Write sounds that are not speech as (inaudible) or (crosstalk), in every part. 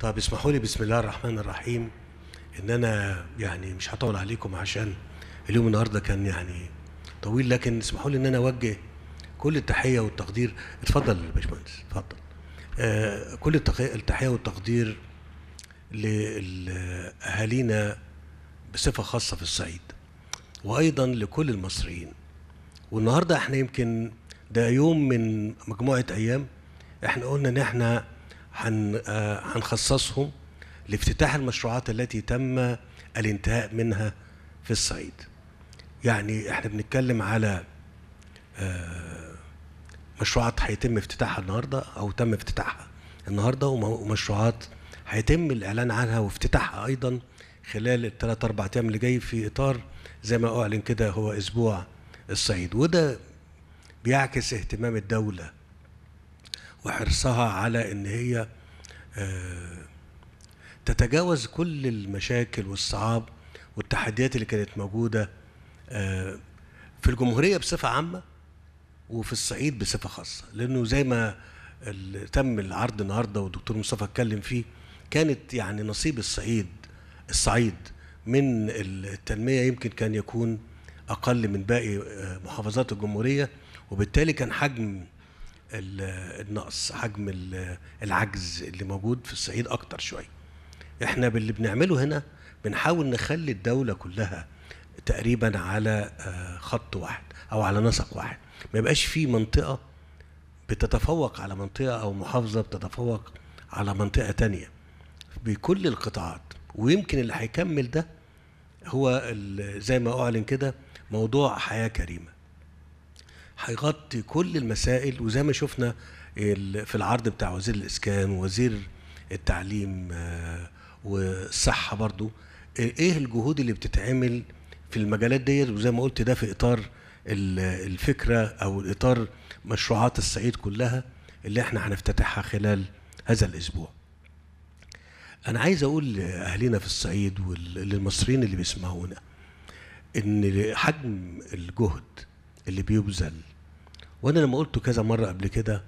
طب اسمحوا لي بسم الله الرحمن الرحيم ان انا يعني مش هطول عليكم عشان اليوم النهارده كان يعني طويل لكن اسمحوا لي ان انا اوجه كل التحيه والتقدير اتفضل يا باشمهندس اتفضل آه كل التحيه والتقدير لاهالينا بصفه خاصه في الصعيد وايضا لكل المصريين والنهارده احنا يمكن ده يوم من مجموعه ايام احنا قلنا ان احنا آه، هنخصصهم لافتتاح المشروعات التي تم الانتهاء منها في الصعيد يعني احنا بنتكلم على آه، مشروعات هيتم افتتاحها النهارده او تم افتتاحها النهارده ومشروعات هيتم الاعلان عنها وافتتاحها ايضا خلال الثلاث اربع ايام اللي جاي في اطار زي ما اعلن كده هو اسبوع الصعيد وده بيعكس اهتمام الدوله وحرصها على ان هي آه، تتجاوز كل المشاكل والصعاب والتحديات اللي كانت موجوده آه، في الجمهوريه بصفه عامه وفي الصعيد بصفه خاصه لانه زي ما تم العرض النهارده والدكتور مصطفى اتكلم فيه كانت يعني نصيب الصعيد الصعيد من التنميه يمكن كان يكون اقل من باقي آه، محافظات الجمهوريه وبالتالي كان حجم النقص حجم العجز اللي موجود في الصعيد اكتر شويه احنا باللي بنعمله هنا بنحاول نخلي الدوله كلها تقريبا على آه، خط واحد او على نسق واحد ما يبقاش في منطقه بتتفوق على منطقه او محافظه بتتفوق على منطقه تانية بكل القطاعات ويمكن اللي هيكمل ده هو زي ما اعلن كده موضوع حياه كريمه هيغطي كل المسائل وزي ما شفنا في العرض بتاع وزير الاسكان ووزير التعليم آه، والصحه برضو آه، ايه الجهود اللي بتتعمل في المجالات ديت وزي ما قلت ده في اطار الفكره او اطار مشروعات الصعيد كلها اللي احنا هنفتتحها خلال هذا الاسبوع انا عايز اقول لاهلنا في الصعيد وللمصريين اللي بيسمعونا ان حجم الجهد اللي بيبذل وانا لما قلته كذا مره قبل كده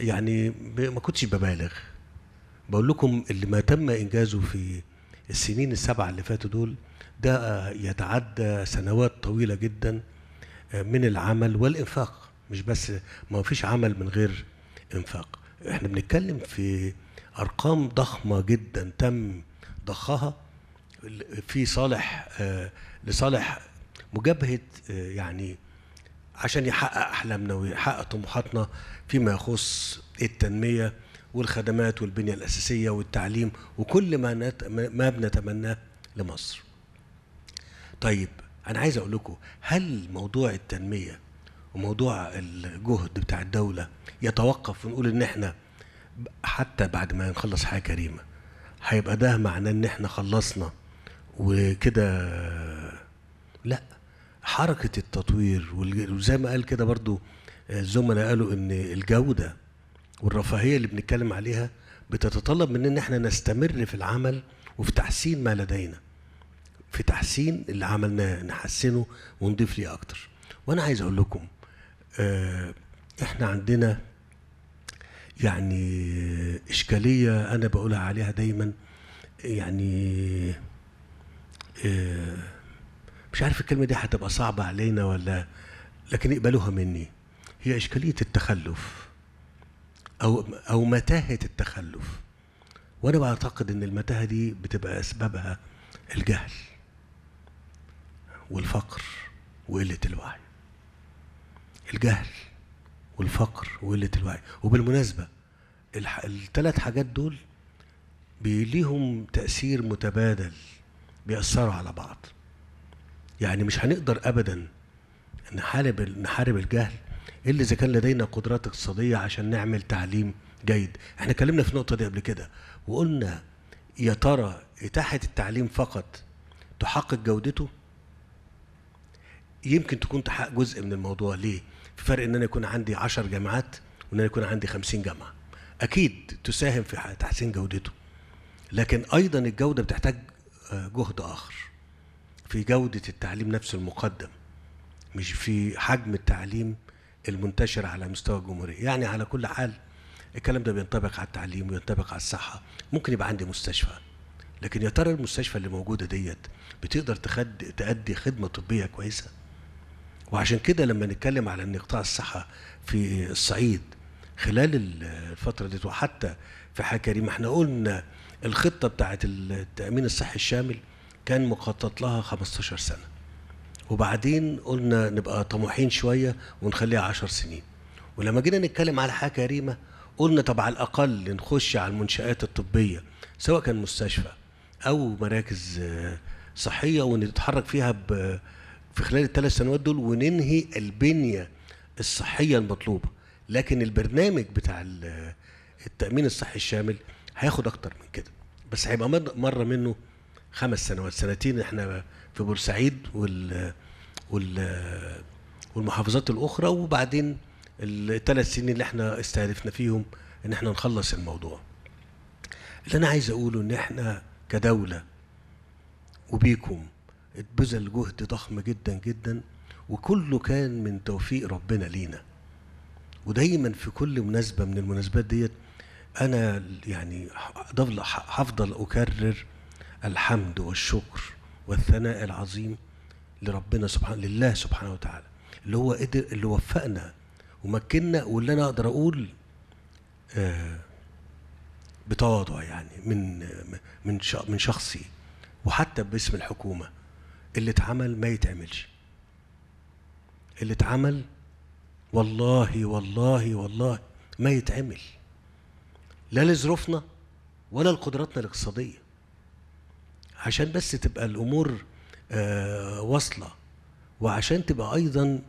يعني ما كنتش ببالغ بقول لكم اللي ما تم انجازه في السنين السبعه اللي فاتوا دول ده يتعدى سنوات طويله جدا آه، من العمل والانفاق مش بس ما فيش عمل من غير انفاق احنا بنتكلم في ارقام ضخمه جدا تم ضخها في صالح آه، لصالح مجابهه آه، يعني عشان يحقق احلامنا ويحقق طموحاتنا فيما يخص التنميه والخدمات والبنيه الاساسيه والتعليم وكل ما نت... ما بنتمناه لمصر. طيب انا عايز اقول لكم هل موضوع التنميه وموضوع الجهد بتاع الدوله يتوقف ونقول ان احنا حتى بعد ما نخلص حاجه كريمه هيبقى ده معناه ان احنا خلصنا وكده لا حركة التطوير وزي ما قال كده برضو آه، الزملاء قالوا إن الجودة والرفاهية اللي بنتكلم عليها بتتطلب مننا إن إحنا نستمر في العمل وفي تحسين ما لدينا في تحسين اللي عملناه نحسنه ونضيف ليه أكتر وأنا عايز أقول لكم آه، إحنا عندنا يعني إشكالية أنا بقولها عليها دايما يعني آه مش عارف الكلمة دي هتبقى صعبة علينا ولا لكن اقبلوها مني هي إشكالية التخلف أو أو متاهة التخلف وأنا بعتقد إن المتاهة دي بتبقى أسبابها الجهل والفقر وقلة الوعي الجهل والفقر وقلة الوعي وبالمناسبة الثلاث حاجات دول ليهم تأثير متبادل بيأثروا على بعض يعني مش هنقدر أبدا نحارب نحارب الجهل إلا إذا كان لدينا قدرات اقتصادية عشان نعمل تعليم جيد احنا اتكلمنا في النقطة دي قبل كده وقلنا يا ترى إتاحة التعليم فقط تحقق جودته يمكن تكون تحقق جزء من الموضوع ليه في فرق ان انا يكون عندي 10 جامعات وان انا يكون عندي 50 جامعه اكيد تساهم في تحسين جودته لكن ايضا الجوده بتحتاج آه، جهد اخر في جودة التعليم نفسه المقدم مش في حجم التعليم المنتشر على مستوى الجمهورية يعني على كل حال الكلام ده بينطبق على التعليم وينطبق على الصحة ممكن يبقى عندي مستشفى لكن يا ترى المستشفى اللي موجودة ديت بتقدر تخد... تأدي خدمة طبية كويسة وعشان كده لما نتكلم على ان قطاع الصحة في الصعيد خلال الفترة دي وحتى في حكريم احنا قلنا الخطة بتاعت التأمين الصحي الشامل كان مخطط لها 15 سنة وبعدين قلنا نبقى طموحين شوية ونخليها 10 سنين ولما جينا نتكلم على حاجة كريمة قلنا طب على الأقل نخش على المنشآت الطبية سواء كان مستشفى أو مراكز آه، صحية ونتحرك فيها في خلال الثلاث سنوات دول وننهي البنية الصحية المطلوبة لكن البرنامج بتاع آه، التأمين الصحي الشامل هياخد أكتر من كده بس هيبقى مرة منه خمس سنوات سنتين احنا في بورسعيد وال وال والمحافظات الاخرى وبعدين الثلاث سنين اللي احنا استهدفنا فيهم ان احنا نخلص الموضوع اللي انا عايز اقوله ان احنا كدوله وبيكم اتبذل جهد ضخم جدا جدا وكله كان من توفيق ربنا لينا ودايما في كل مناسبه من المناسبات ديت انا يعني هفضل اكرر الحمد والشكر والثناء العظيم لربنا سبحانه لله سبحانه وتعالى اللي هو قدر اللي وفقنا ومكننا واللي انا اقدر اقول آه، بتواضع يعني من من من شخصي وحتى باسم الحكومه اللي اتعمل ما يتعملش اللي اتعمل والله والله والله ما يتعمل لا لظروفنا ولا لقدراتنا الاقتصاديه عشان بس تبقى الامور آه، واصله وعشان تبقى ايضا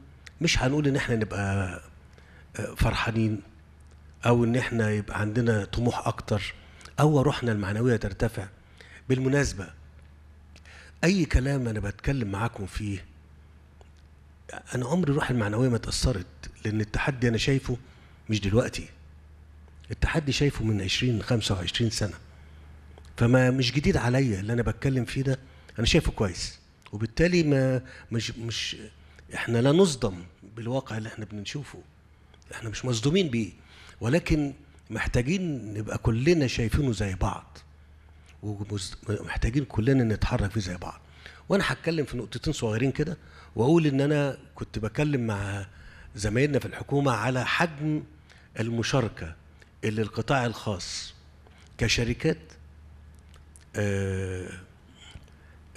مش هنقول ان احنا نبقى آه، فرحانين او ان احنا يبقى عندنا طموح اكتر او روحنا المعنويه ترتفع بالمناسبه اي كلام انا بتكلم معاكم فيه انا عمري روحي المعنويه ما اتاثرت لان التحدي انا شايفه مش دلوقتي التحدي شايفه من 20 25 سنه فما مش جديد عليا اللي انا بتكلم فيه ده انا شايفه كويس وبالتالي ما مش مش احنا لا نصدم بالواقع اللي احنا بنشوفه احنا مش مصدومين بيه ولكن محتاجين نبقى كلنا شايفينه زي بعض ومحتاجين كلنا نتحرك فيه زي بعض وانا هتكلم في نقطتين صغيرين كده واقول ان انا كنت بكلم مع زمايلنا في الحكومه على حجم المشاركه اللي القطاع الخاص كشركات آه،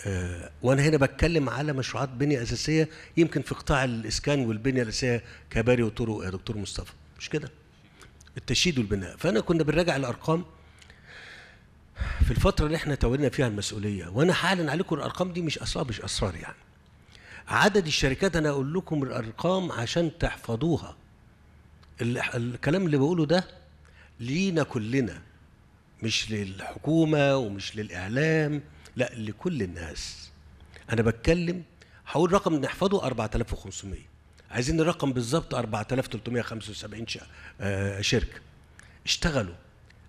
آه، وانا هنا بتكلم على مشروعات بنيه اساسيه يمكن في قطاع الاسكان والبنيه الاساسيه كباري وطرق يا آه، دكتور مصطفى مش كده التشييد والبناء فانا كنا بنراجع الارقام في الفتره اللي احنا تولينا فيها المسؤوليه وانا هعلن عليكم الارقام دي مش اسرار مش اسرار يعني عدد الشركات انا اقول لكم الارقام عشان تحفظوها الكلام اللي بقوله ده لينا كلنا مش للحكومة ومش للإعلام لا لكل الناس أنا بتكلم هقول رقم نحفظه 4500 عايزين الرقم بالظبط 4375 آه، شركة اشتغلوا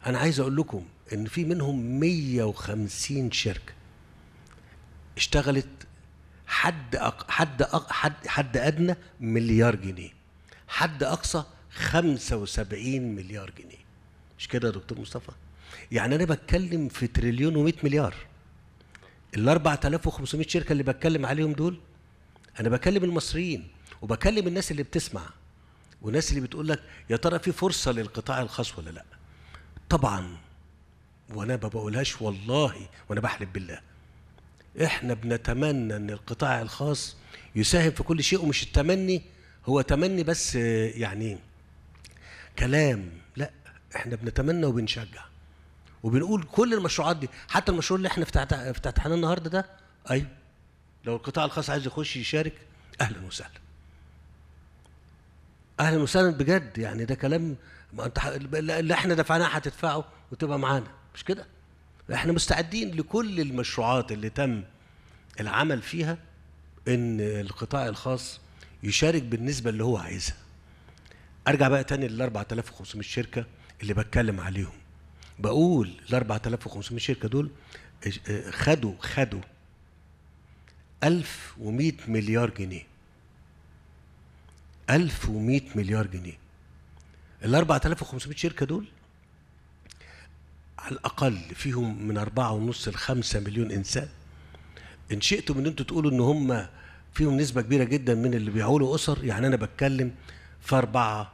أنا عايز أقول لكم إن في منهم 150 شركة اشتغلت حد أق... حد أق... حد حد أدنى مليار جنيه حد أقصى 75 مليار جنيه مش كده يا دكتور مصطفى؟ يعني انا بتكلم في تريليون و100 مليار ال 4500 شركه اللي بتكلم عليهم دول انا بكلم المصريين وبكلم الناس اللي بتسمع والناس اللي بتقول لك يا ترى في فرصه للقطاع الخاص ولا لا طبعا وانا ما بقولهاش والله وانا بحلف بالله احنا بنتمنى ان القطاع الخاص يساهم في كل شيء ومش التمني هو تمني بس يعني كلام لا احنا بنتمنى وبنشجع وبنقول كل المشروعات دي حتى المشروع اللي احنا افتتحناه النهارده ده ايوه لو القطاع الخاص عايز يخش يشارك اهلا وسهلا اهلا وسهلا بجد يعني ده كلام ما انت اللي احنا دفعناه هتدفعه وتبقى معانا مش كده احنا مستعدين لكل المشروعات اللي تم العمل فيها ان القطاع الخاص يشارك بالنسبه اللي هو عايزها ارجع بقى تاني لل 4500 شركه اللي بتكلم عليهم بقول ال 4500 شركه دول آه، خدوا خدوا 1100 مليار جنيه 1100 مليار جنيه ال 4500 شركه دول على الاقل فيهم من 4.5 ل 5 مليون انسان ان شئتم ان انتوا تقولوا ان هم فيهم نسبه كبيره جدا من اللي بيعولوا اسر يعني انا بتكلم في اربعه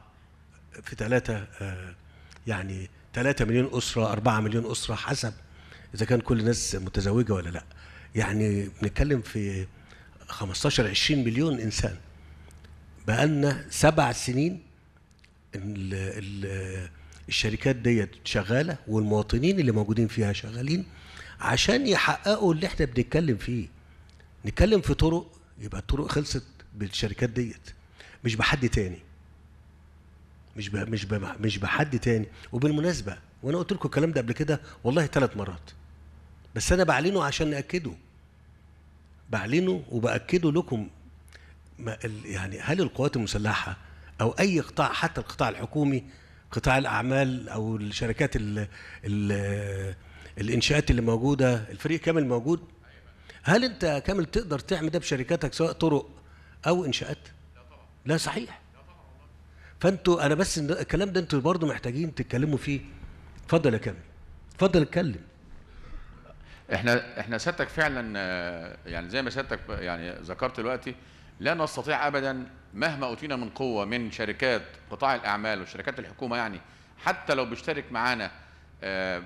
في ثلاثه آه، يعني 3 مليون أسرة 4 مليون أسرة حسب إذا كان كل الناس متزوجة ولا لا يعني بنتكلم في 15 20 مليون إنسان بقالنا سبع سنين الشركات ديت شغالة والمواطنين اللي موجودين فيها شغالين عشان يحققوا اللي احنا بنتكلم فيه نتكلم في طرق يبقى الطرق خلصت بالشركات ديت مش بحد تاني مش بـ مش بـ مش بحد تاني وبالمناسبه وانا قلت لكم الكلام ده قبل كده والله ثلاث مرات بس انا بعلنه عشان ناكده بعلنه وباكده لكم ما يعني هل القوات المسلحه او اي قطاع حتى القطاع الحكومي قطاع الاعمال او الشركات الـ الـ الانشاءات اللي موجوده الفريق كامل موجود هل انت كامل تقدر تعمل ده بشركاتك سواء طرق او انشاءات لا صحيح فانتوا انا بس الكلام ده انتوا برضه محتاجين تتكلموا فيه اتفضل يا كامل اتفضل اتكلم احنا احنا سيادتك فعلا يعني زي ما سيادتك يعني ذكرت دلوقتي لا نستطيع ابدا مهما اوتينا من قوه من شركات قطاع الاعمال وشركات الحكومه يعني حتى لو بيشترك معانا آه، آه،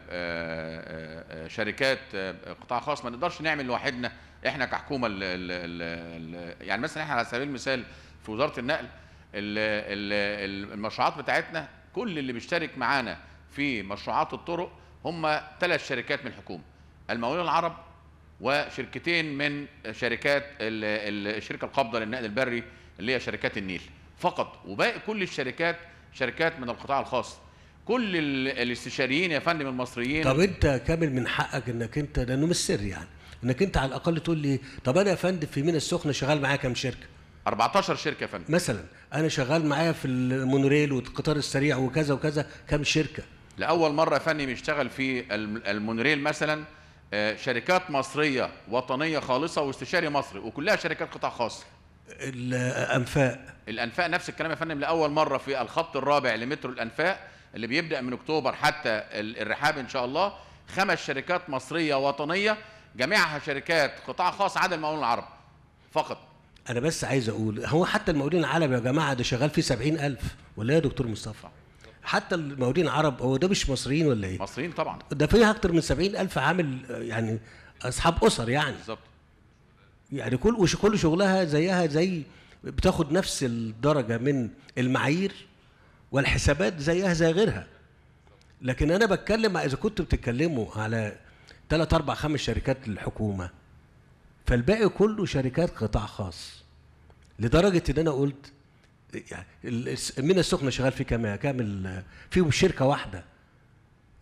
آه، شركات قطاع خاص ما نقدرش نعمل لوحدنا احنا كحكومه الـ الـ الـ يعني مثلا احنا على سبيل المثال في وزاره النقل المشروعات بتاعتنا كل اللي بيشترك معانا في مشروعات الطرق هم ثلاث شركات من الحكومه المقاولون العرب وشركتين من شركات الشركه القابضه للنقل البري اللي هي شركات النيل فقط وباقي كل الشركات شركات من القطاع الخاص كل الاستشاريين يا فندم المصريين طب انت كامل من حقك انك انت لانه مش سر يعني انك انت على الاقل تقول لي طب انا يا فندم في مينا السخنه شغال معايا كام شركه 14 شركه فندم مثلا انا شغال معايا في المونوريل والقطار السريع وكذا وكذا كم شركه لاول مره يا فندم يشتغل في المونوريل مثلا آه، شركات مصريه وطنيه خالصه واستشاري مصري وكلها شركات قطاع خاص الانفاق الانفاق نفس الكلام يا فندم لاول مره في الخط الرابع لمترو الانفاق اللي بيبدا من اكتوبر حتى الرحاب ان شاء الله خمس شركات مصريه وطنيه جميعها شركات قطاع خاص عدا المقاولون العرب فقط انا بس عايز اقول هو حتى المقاولين العرب يا جماعه ده شغال فيه 70000 ولا يا دكتور مصطفى حتى المقاولين العرب هو ده مش مصريين ولا ايه مصريين طبعا ده فيها اكتر من 70000 عامل يعني اصحاب اسر يعني بالظبط يعني كل وش كل شغلها زيها زي بتاخد نفس الدرجه من المعايير والحسابات زيها زي غيرها لكن انا بتكلم اذا كنتوا بتتكلموا على ثلاث اربع خمس شركات للحكومه فالباقي كله شركات قطاع خاص لدرجه ان انا قلت يعني من السخنه شغال في كام كام فيهم شركه واحده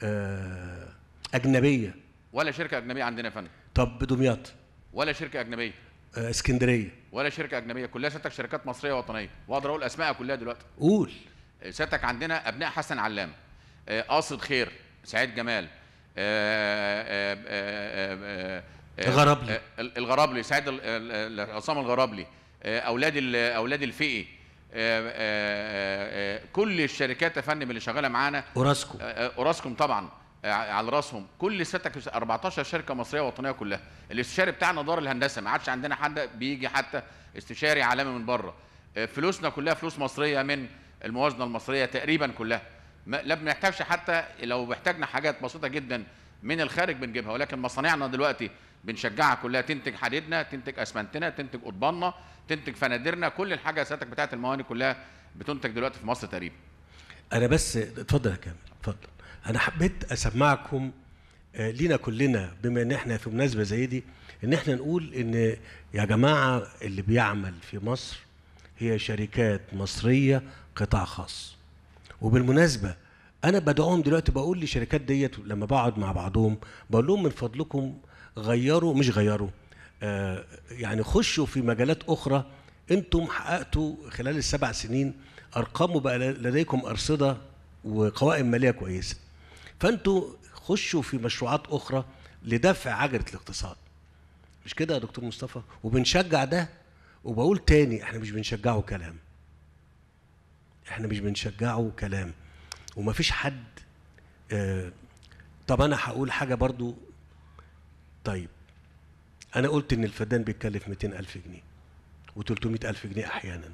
آه، اجنبيه ولا شركه اجنبيه عندنا يا فندم طب دمياط ولا شركه اجنبيه آه، اسكندريه ولا شركه اجنبيه كلها ستك شركات مصريه وطنيه واقدر اقول اسمائها كلها دلوقتي قول آه، ستك عندنا ابناء حسن علام قاصد خير سعيد جمال الغرابلي الغرابلي سعيد عصام الغرابلي آه، اولاد اولاد الفئي آه، آه، كل الشركات يا فندم اللي شغاله معانا اوراسكوم اوراسكوم طبعا على راسهم كل ستك 14 شركه مصريه وطنيه كلها الاستشاري بتاعنا دار الهندسه ما عادش عندنا حد بيجي حتى استشاري عالمي من بره فلوسنا كلها فلوس مصريه من الموازنه المصريه تقريبا كلها لا بنحتاجش حتى لو احتاجنا حاجات بسيطه جدا من الخارج بنجيبها ولكن مصانعنا دلوقتي بنشجعها كلها تنتج حديدنا تنتج اسمنتنا تنتج قضباننا تنتج فناديرنا كل الحاجه سيادتك بتاعت المواني كلها بتنتج دلوقتي في مصر تقريبا انا بس اتفضل يا كامل اتفضل انا حبيت اسمعكم آه، لينا كلنا بما ان احنا في مناسبه زي دي ان احنا نقول ان يا جماعه اللي بيعمل في مصر هي شركات مصريه قطاع خاص وبالمناسبه انا بدعوهم دلوقتي بقول للشركات ديت لما بقعد مع بعضهم بقول لهم من فضلكم غيروا مش غيروا آه يعني خشوا في مجالات أخرى أنتم حققتوا خلال السبع سنين أرقام بقى لديكم أرصدة وقوائم مالية كويسة فأنتوا خشوا في مشروعات أخرى لدفع عجلة الاقتصاد مش كده يا دكتور مصطفى وبنشجع ده وبقول تاني احنا مش بنشجعه كلام احنا مش بنشجعه كلام ومفيش حد اه طب انا هقول حاجه برضو طيب أنا قلت إن الفدان بيتكلف 200 ألف جنيه و300 ألف جنيه أحيانا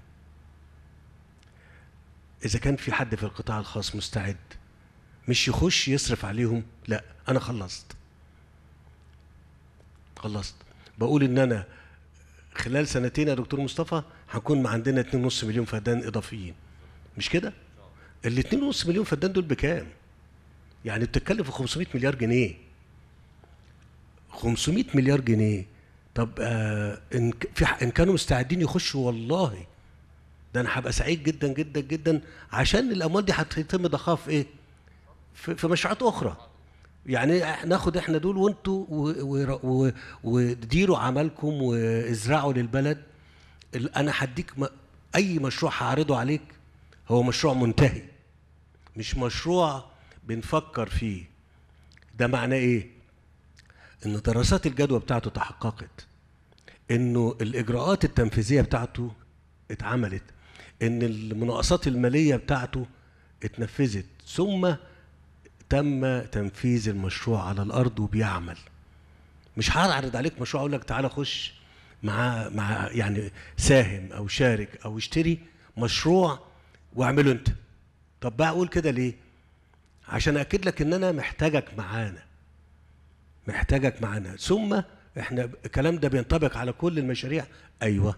إذا كان في حد في القطاع الخاص مستعد مش يخش يصرف عليهم لا أنا خلصت خلصت بقول إن أنا خلال سنتين يا دكتور مصطفى هنكون عندنا 2.5 مليون فدان إضافيين مش كده؟ ال 2.5 مليون فدان دول بكام؟ يعني بتتكلف 500 مليار جنيه 500 مليار جنيه طب آه ان في ان كانوا مستعدين يخشوا والله ده انا هبقى سعيد جدا جدا جدا عشان الاموال دي هتتم ضخها في ايه؟ في, في مشروعات اخرى. يعني ناخد احنا دول وانتوا وديروا عملكم وازرعوا للبلد انا هديك اي مشروع هعرضه عليك هو مشروع منتهي مش مشروع بنفكر فيه ده معناه ايه؟ ان دراسات الجدوى بتاعته تحققت انه الاجراءات التنفيذيه بتاعته اتعملت ان المناقصات الماليه بتاعته اتنفذت ثم تم تنفيذ المشروع على الارض وبيعمل مش هعرض عليك مشروع اقول لك تعالى خش مع مع يعني ساهم او شارك او اشتري مشروع واعمله انت طب بقى اقول كده ليه عشان اكد لك ان انا محتاجك معانا محتاجك معانا ثم احنا الكلام ده بينطبق على كل المشاريع ايوه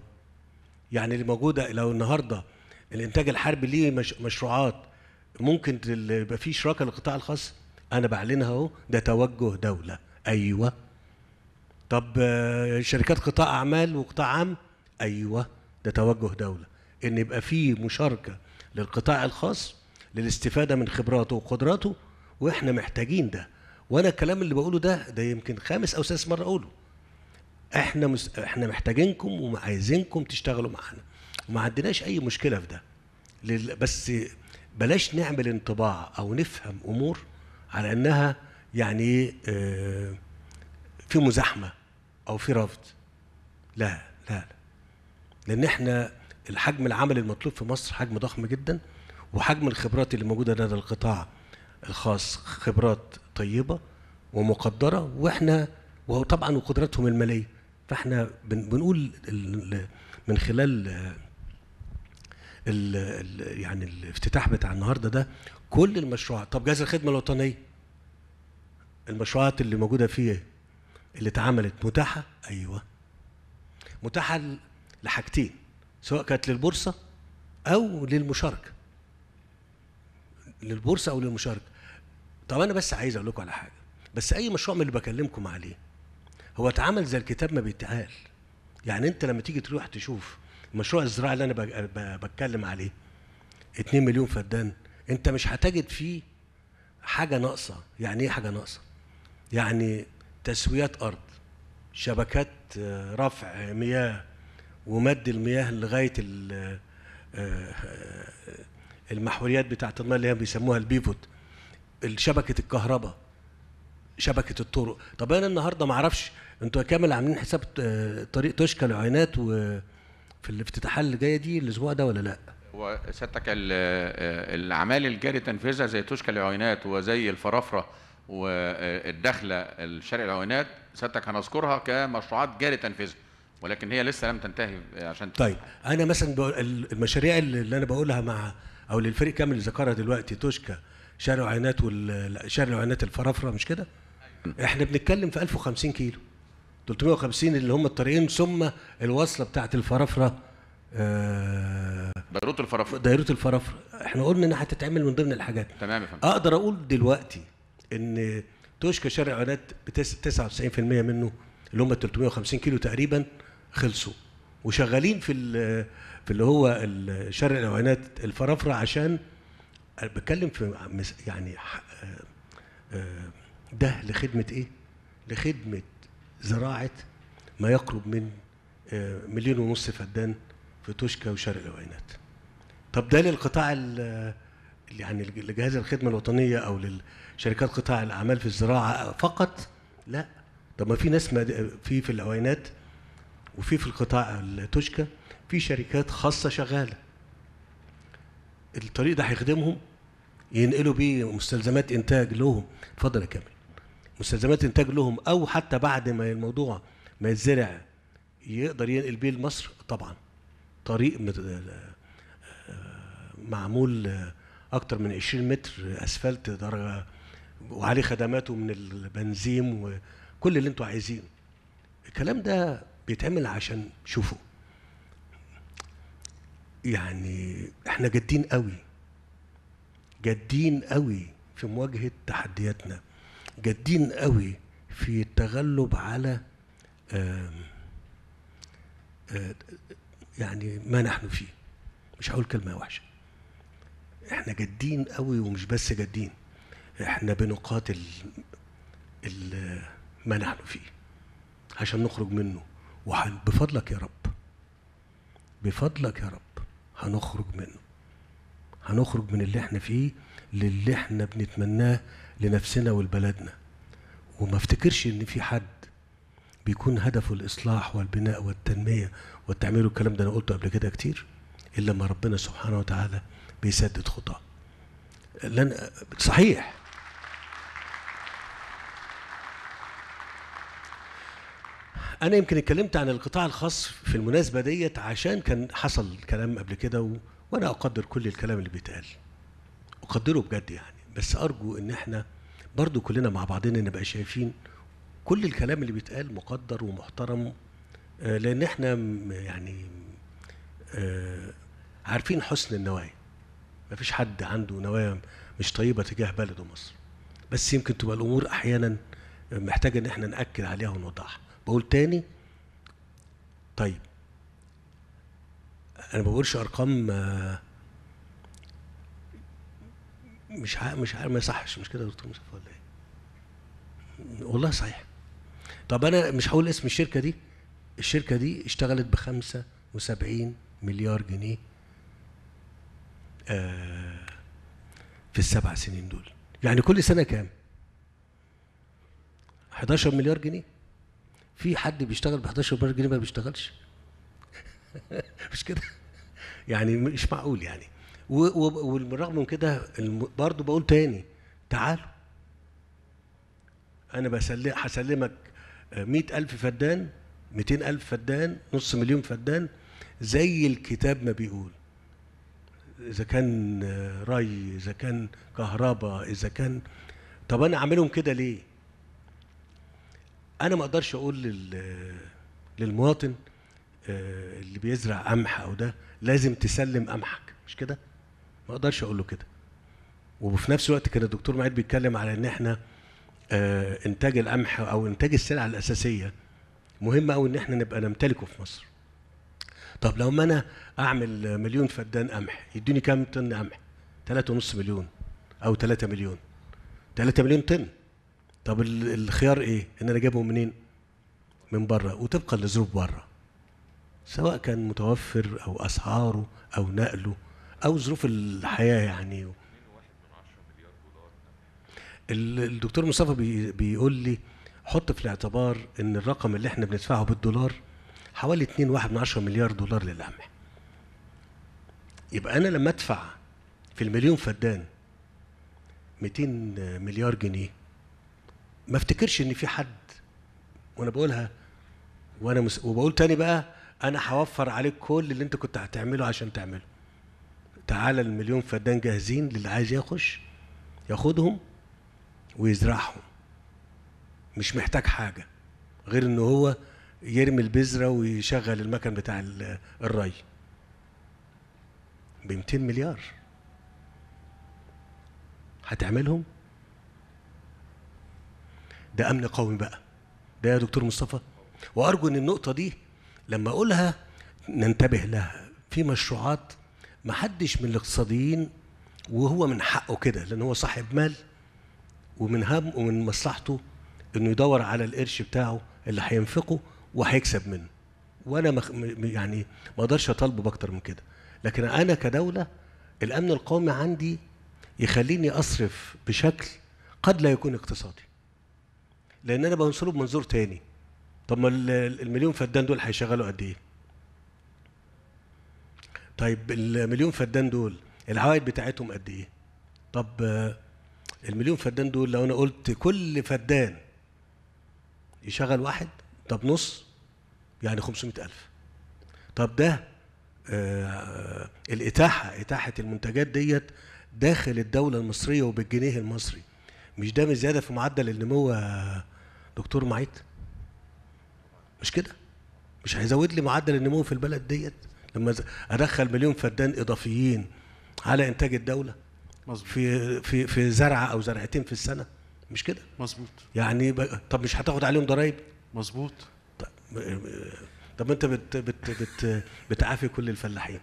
يعني اللي موجوده لو النهارده الانتاج الحربي ليه مش مشروعات ممكن يبقى فيه شراكه للقطاع الخاص انا بعلنها اهو ده توجه دوله ايوه طب شركات قطاع اعمال وقطاع عام ايوه ده توجه دوله ان يبقى فيه مشاركه للقطاع الخاص للاستفاده من خبراته وقدراته واحنا محتاجين ده وانا الكلام اللي بقوله ده ده يمكن خامس او سادس مره اقوله احنا مس... احنا محتاجينكم وعايزينكم تشتغلوا معانا وما عندناش اي مشكله في ده لل... بس بلاش نعمل انطباع او نفهم امور على انها يعني آه، في مزاحمه او في رفض لا لا لا لان احنا الحجم العمل المطلوب في مصر حجم ضخم جدا وحجم الخبرات اللي موجوده لدى القطاع الخاص خبرات طيبه ومقدره واحنا وطبعا وقدراتهم الماليه فاحنا بنقول من خلال الـ الـ يعني الافتتاح بتاع النهارده ده كل المشروعات طب جهاز الخدمه الوطنيه المشروعات اللي موجوده فيه إيه؟ اللي اتعملت متاحه ايوه متاحه لحاجتين سواء كانت للبورصه او للمشاركه للبورصه او للمشاركه طب انا بس عايز اقول لكم على حاجه بس اي مشروع من اللي بكلمكم عليه هو اتعمل زي الكتاب ما بيتقال يعني انت لما تيجي تروح تشوف المشروع الزراعي اللي انا بتكلم عليه 2 مليون فدان انت مش هتجد فيه حاجه ناقصه يعني ايه حاجه ناقصه يعني تسويات ارض شبكات آه، رفع آه، مياه ومد المياه لغايه آه، المحوريات بتاعه المياه اللي هي بيسموها البيفوت شبكه الكهرباء شبكه الطرق طب انا النهارده ما اعرفش انتوا كامل عاملين حساب طريق توشكا لعينات و في الافتتاحيه اللي جايه دي الاسبوع ده ولا لا؟ هو سيادتك الاعمال الجاري تنفيذها زي توشكا العينات وزي الفرافره والدخله الشرق العينات سيادتك هنذكرها كمشروعات جاري تنفيذها ولكن هي لسه لم تنتهي عشان طيب انا مثلا المشاريع اللي انا بقولها مع او للفريق كامل اللي ذكرها دلوقتي توشكا شارع عينات وال... شارع عينات الفرافره مش كده؟ أيوة. احنا بنتكلم في 1050 كيلو 350 اللي هم الطريقين ثم الوصله بتاعت الفرافره آه دايروت الفرافره دايروت الفرافره احنا قلنا انها هتتعمل من ضمن الحاجات تمام يا فندم اقدر اقول دلوقتي ان توشكا شارع عينات 99% منه اللي هم 350 كيلو تقريبا خلصوا وشغالين في في اللي هو شارع العينات الفرافره عشان بتكلم في يعني آه، آه، ده لخدمه ايه؟ لخدمه زراعه ما يقرب من آه، مليون ونص فدان في توشكا وشرق العوينات. طب ده للقطاع يعني لجهاز الخدمه الوطنيه او للشركات قطاع الاعمال في الزراعه فقط؟ لا طب ما في ناس في في العوينات وفي في القطاع التوشكا في شركات خاصه شغاله الطريق ده هيخدمهم ينقلوا بيه مستلزمات انتاج لهم اتفضل يا كامل مستلزمات انتاج لهم او حتى بعد ما الموضوع ما يتزرع يقدر ينقل بيه لمصر طبعا طريق آه، معمول اكتر من 20 متر اسفلت درجه وعليه خدماته من البنزين وكل اللي انتوا عايزينه الكلام ده بيتعمل عشان شوفوا يعني احنا جادين قوي جادين قوي في مواجهه تحدياتنا جادين قوي في التغلب على يعني ما نحن فيه مش هقول كلمه وحشه احنا جادين قوي ومش بس جادين احنا بنقاتل ما نحن فيه عشان نخرج منه وبفضلك يا رب بفضلك يا رب هنخرج منه هنخرج من اللي احنا فيه للي احنا بنتمناه لنفسنا ولبلدنا وما افتكرش ان في حد بيكون هدفه الاصلاح والبناء والتنميه والتعمير والكلام ده انا قلته قبل كده كتير الا ما ربنا سبحانه وتعالى بيسدد خطاه لن صحيح انا يمكن اتكلمت عن القطاع الخاص في المناسبه ديت عشان كان حصل كلام قبل كده و... وانا اقدر كل الكلام اللي بيتقال اقدره بجد يعني بس ارجو ان احنا برضو كلنا مع بعضنا نبقى شايفين كل الكلام اللي بيتقال مقدر ومحترم آه، لان احنا يعني آه، عارفين حسن النوايا مفيش حد عنده نوايا مش طيبه تجاه بلده مصر بس يمكن تبقى الامور احيانا محتاجه ان احنا ناكد عليها ونوضحها بقول تاني طيب انا ما بقولش ارقام آه، مش عارف مش عارف ما يصحش مش كده يا دكتور مصطفى ولا ايه؟ والله صحيح طب انا مش هقول اسم الشركه دي الشركه دي اشتغلت ب 75 مليار جنيه آه، في السبع سنين دول يعني كل سنه كام 11 مليار جنيه في حد بيشتغل ب 11000 جنيه ما بيشتغلش (laughs) مش كده يعني مش معقول يعني وبالرغم من كده برضه بقول تاني تعالوا انا بسلم هسلمك 100000 فدان 200000 فدان نص مليون فدان زي الكتاب ما بيقول اذا كان ري اذا كان كهرباء اذا كان طب انا اعملهم كده ليه انا ما اقدرش اقول للمواطن آه، اللي بيزرع قمح او ده لازم تسلم قمحك مش كده ما اقدرش اقول له كده وفي نفس الوقت كان الدكتور معيد بيتكلم على ان احنا آه، انتاج القمح او انتاج السلع الاساسيه مهم قوي ان احنا نبقى نمتلكه في مصر طب لو ما انا اعمل مليون فدان قمح يدوني كام طن قمح 3.5 مليون او 3 مليون 3 مليون طن طب الخيار ايه ان انا اجيبهم منين من بره وطبقا لظروف بره سواء كان متوفر او اسعاره او نقله او ظروف الحياه يعني الدكتور مصطفى بيقول لي حط في الاعتبار ان الرقم اللي احنا بندفعه بالدولار حوالي 2.1 مليار دولار للقمح يبقى انا لما ادفع في المليون فدان 200 مليار جنيه ما افتكرش ان في حد وانا بقولها وانا مس... وبقول تاني بقى انا هوفر عليك كل اللي انت كنت هتعمله عشان تعمله تعالى المليون فدان جاهزين للي عايز يخش ياخدهم ويزرعهم مش محتاج حاجه غير ان هو يرمي البذره ويشغل المكن بتاع الري ب 200 مليار هتعملهم ده امن قومي بقى ده يا دكتور مصطفى وارجو ان النقطه دي لما اقولها ننتبه لها في مشروعات ما حدش من الاقتصاديين وهو من حقه كده لان هو صاحب مال ومن هم ومن مصلحته انه يدور على القرش بتاعه اللي هينفقه وهيكسب منه وانا مخ... يعني ما اقدرش اطالبه باكتر من كده لكن انا كدوله الامن القومي عندي يخليني اصرف بشكل قد لا يكون اقتصادي لان انا بنصره بمنظور تاني طب ما المليون فدان دول هيشغلوا قد ايه طيب المليون فدان دول العوائد بتاعتهم قد ايه طب المليون فدان دول لو انا قلت كل فدان يشغل واحد طب نص يعني 500000 طب ده آه الاتاحه اتاحه المنتجات ديت داخل الدوله المصريه وبالجنيه المصري مش ده مش زياده في معدل النمو يا دكتور معيط مش كده مش هيزود لي معدل النمو في البلد ديت لما ادخل مليون فدان اضافيين على انتاج الدوله مظبوط في في في زرعه او زرعتين في السنه مش كده مظبوط يعني ب... طب مش هتاخد عليهم ضرائب مظبوط طب طب انت بت بت بت بتعافي كل الفلاحين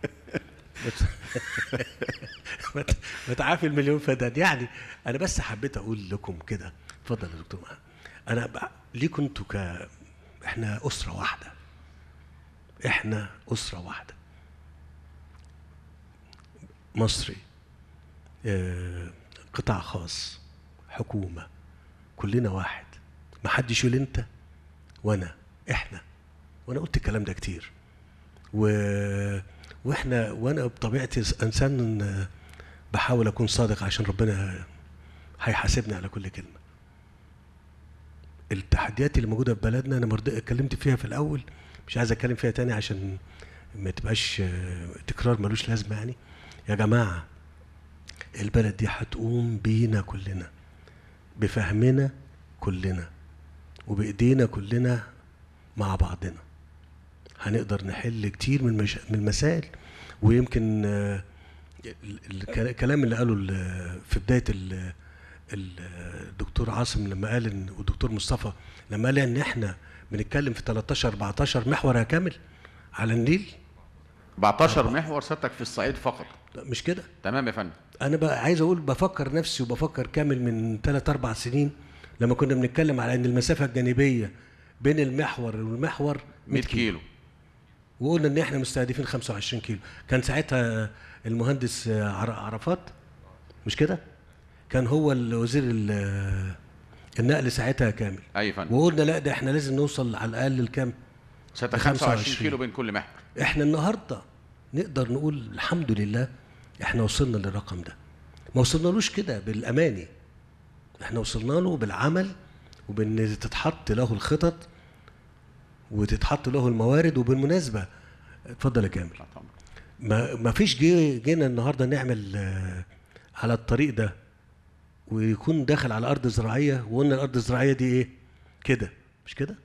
(laughs) بت... بتعافي المليون فدان يعني انا بس حبيت اقول لكم كده اتفضل يا دكتور محمد انا بقى ليه كنت ك احنا اسره واحده احنا اسره واحده مصري آه، قطاع خاص حكومه كلنا واحد ما حدش يقول انت وانا احنا وانا قلت الكلام ده كتير و... واحنا وانا بطبيعتي انسان آه، بحاول اكون صادق عشان ربنا هيحاسبني على كل كلمه التحديات اللي موجوده في بلدنا انا مرضي اتكلمت فيها في الاول مش عايز اتكلم فيها تاني عشان ما تبقاش آه، تكرار ملوش لازمه يعني يا جماعه البلد دي هتقوم بينا كلنا بفهمنا كلنا وبايدينا كلنا مع بعضنا هنقدر نحل كتير من مش... من المسائل ويمكن آه، الكلام اللي قاله في بدايه الدكتور عاصم لما قال ان والدكتور مصطفى لما قال ان احنا بنتكلم في 13 14 محور يا كامل على النيل 14 محور سيادتك في الصعيد فقط مش كده تمام يا فندم انا بقى عايز اقول بفكر نفسي وبفكر كامل من 3 4 سنين لما كنا بنتكلم على ان المسافه الجانبيه بين المحور والمحور 100 كيلو. كيلو وقلنا ان احنا مستهدفين 25 كيلو كان ساعتها المهندس عرفات مش كده كان هو الوزير النقل ساعتها كامل اي فن. وقلنا لا ده احنا لازم نوصل على الاقل لكام؟ 25 كيلو بين كل محور احنا النهارده نقدر نقول الحمد لله احنا وصلنا للرقم ده ما وصلنالوش كده بالاماني احنا وصلنا له بالعمل وبان تتحط له الخطط وتتحط له الموارد وبالمناسبه اتفضل يا كامل ما ما فيش جينا النهارده نعمل آه، على الطريق ده ويكون داخل على ارض زراعيه وقلنا الارض الزراعيه دي ايه؟ كده مش كده؟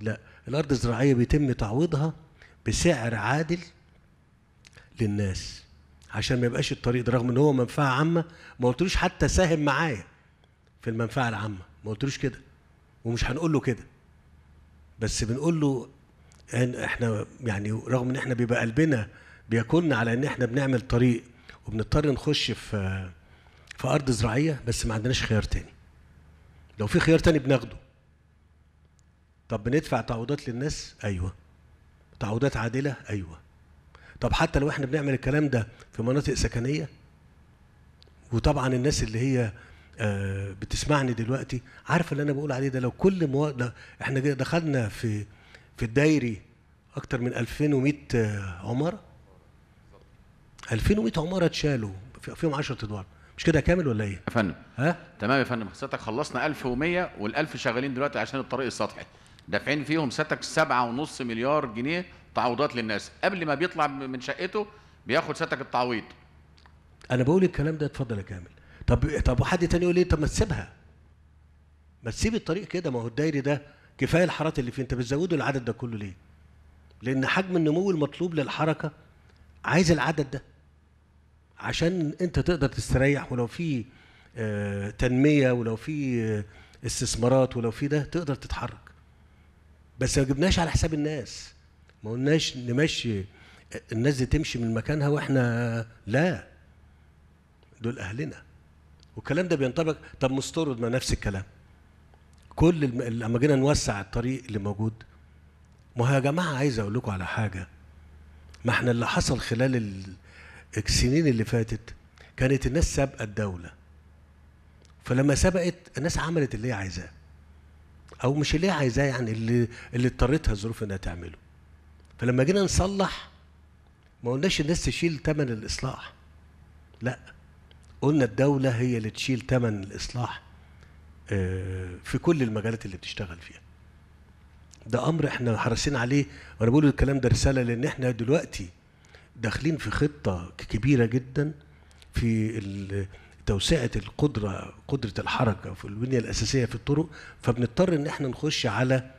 لا الارض الزراعيه بيتم تعويضها بسعر عادل للناس عشان ما يبقاش الطريق ده رغم ان هو منفعه عامه ما قلتلوش حتى ساهم معايا في المنفعه العامه ما قلتلوش كده ومش هنقول له كده بس بنقول له ان احنا يعني رغم ان احنا بيبقى قلبنا بياكلنا على ان احنا بنعمل طريق وبنضطر نخش في في ارض زراعيه بس ما عندناش خيار تاني لو في خيار تاني بناخده طب بندفع تعويضات للناس ايوه تعويضات عادله ايوه طب حتى لو احنا بنعمل الكلام ده في مناطق سكنيه وطبعا الناس اللي هي آه، بتسمعني دلوقتي عارفه اللي انا بقول عليه ده لو كل مو... ده احنا دخلنا في في الدايري اكتر من 2100 آه، عماره 2100 عماره اتشالوا فيهم 10 ادوار مش كده كامل ولا ايه؟ يا فندم ها؟ تمام يا فندم حضرتك خلصنا 1100 وال1000 شغالين دلوقتي عشان الطريق السطحي دافعين فيهم سبعة 7.5 مليار جنيه تعويضات للناس قبل ما بيطلع من شقته بياخد ستك التعويض انا بقول الكلام ده اتفضل يا كامل طب طب حد تاني يقول لي إيه؟ طب ما تسيبها ما تسيب الطريق كده ما هو الدايري ده كفايه الحارات اللي فيه انت بتزودوا العدد ده كله ليه؟ لان حجم النمو المطلوب للحركه عايز العدد ده عشان انت تقدر تستريح ولو في آه، تنميه ولو في آه، استثمارات ولو في ده تقدر تتحرك بس ما جبناش على حساب الناس ما قلناش نمشي آه، الناس دي تمشي من مكانها واحنا لا دول اهلنا والكلام ده بينطبق طب مستورد ما نفس الكلام كل الم... لما جينا نوسع الطريق اللي موجود ما هو يا جماعه عايز اقول لكم على حاجه ما احنا اللي حصل خلال ال... السنين اللي فاتت كانت الناس سابقه الدوله فلما سبقت الناس عملت اللي هي عايزاه او مش اللي هي عايزاه يعني اللي اللي اضطرتها الظروف انها تعمله فلما جينا نصلح ما قلناش الناس تشيل ثمن الاصلاح لا قلنا الدوله هي اللي تشيل ثمن الاصلاح آه، في كل المجالات اللي بتشتغل فيها ده امر احنا حريصين عليه وانا بقول الكلام ده رساله لان احنا دلوقتي داخلين في خطه كبيره جدا في توسعه القدره قدره الحركه في البنيه الاساسيه في الطرق فبنضطر ان احنا نخش على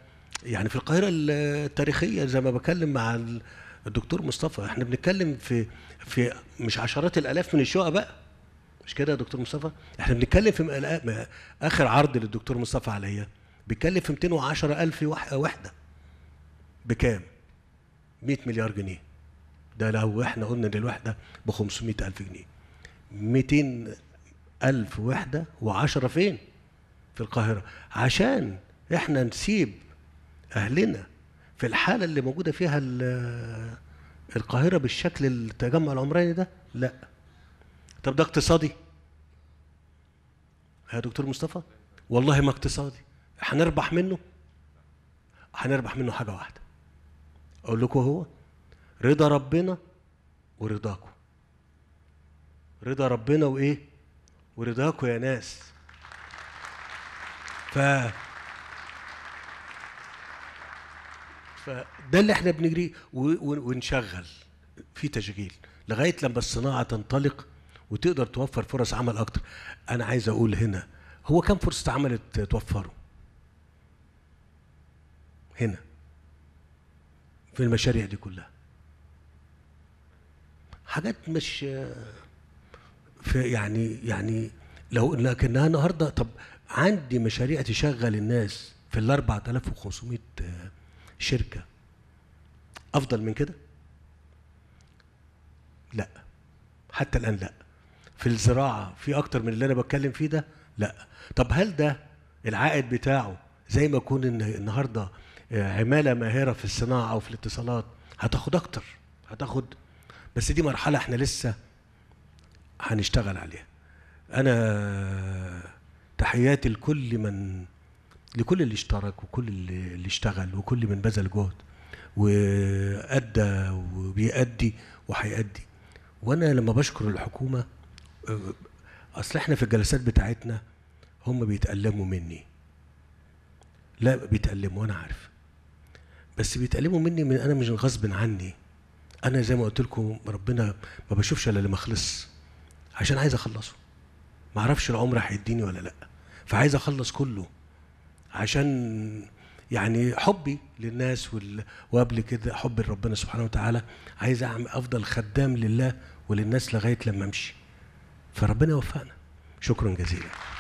يعني في القاهره التاريخيه زي ما بكلم مع الدكتور مصطفى احنا بنتكلم في في مش عشرات الالاف من الشقق بقى مش كده يا دكتور مصطفى احنا بنتكلم في اخر عرض للدكتور مصطفى عليا بيتكلف في 210 ألف وحده بكام 100 مليار جنيه ده لو احنا قلنا للوحده ب 500000 جنيه 200000 وحده و10 فين؟ في القاهره عشان احنا نسيب اهلنا في الحاله اللي موجوده فيها القاهره بالشكل التجمع العمراني ده لا طب ده اقتصادي يا دكتور مصطفى والله ما اقتصادي هنربح منه هنربح منه حاجه واحده اقول لكم هو رضا ربنا ورضاكم رضا ربنا وايه ورضاكم يا ناس ف فده اللي احنا بنجريه ونشغل في تشغيل لغايه لما الصناعه تنطلق وتقدر توفر فرص عمل اكتر انا عايز اقول هنا هو كم فرصه عمل توفروا هنا في المشاريع دي كلها حاجات مش في يعني يعني لو لكنها النهارده طب عندي مشاريع تشغل الناس في ال 4500 شركه افضل من كده؟ لا حتى الان لا في الزراعه في اكتر من اللي انا بتكلم فيه ده لا طب هل ده العائد بتاعه زي ما يكون النهارده آه، عماله ماهره في الصناعه او في الاتصالات هتاخد اكتر هتاخد بس دي مرحله احنا لسه هنشتغل عليها انا تحياتي لكل من لكل اللي اشترك وكل اللي اشتغل وكل من بذل جهد وادى وبيأدي وهيأدي وانا لما بشكر الحكومه اصل احنا في الجلسات بتاعتنا هم بيتألموا مني لا بيتألموا انا عارف بس بيتألموا مني من انا مش غصب عني انا زي ما قلت لكم ربنا ما بشوفش الا اللي مخلص عشان عايز اخلصه ما اعرفش العمر هيديني ولا لا فعايز اخلص كله عشان يعني حبي للناس وال... وقبل كده حبي لربنا سبحانه وتعالى عايز اعمل افضل خدام لله وللناس لغايه لما امشي فربنا وفقنا شكرا جزيلا